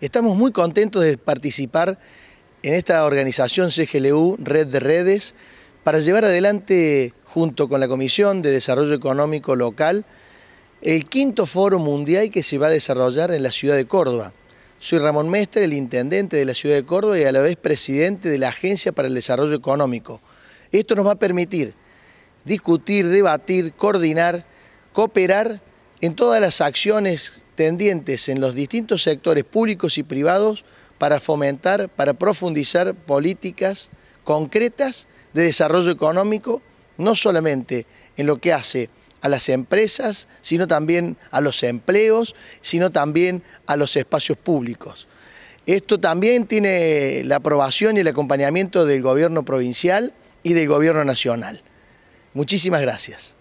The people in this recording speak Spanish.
Estamos muy contentos de participar en esta organización CGLU, Red de Redes, para llevar adelante, junto con la Comisión de Desarrollo Económico Local, el quinto foro mundial que se va a desarrollar en la ciudad de Córdoba. Soy Ramón Mestre, el intendente de la ciudad de Córdoba y a la vez presidente de la Agencia para el Desarrollo Económico. Esto nos va a permitir discutir, debatir, coordinar, cooperar en todas las acciones tendientes en los distintos sectores públicos y privados para fomentar, para profundizar políticas concretas de desarrollo económico, no solamente en lo que hace a las empresas, sino también a los empleos, sino también a los espacios públicos. Esto también tiene la aprobación y el acompañamiento del gobierno provincial y del gobierno nacional. Muchísimas gracias.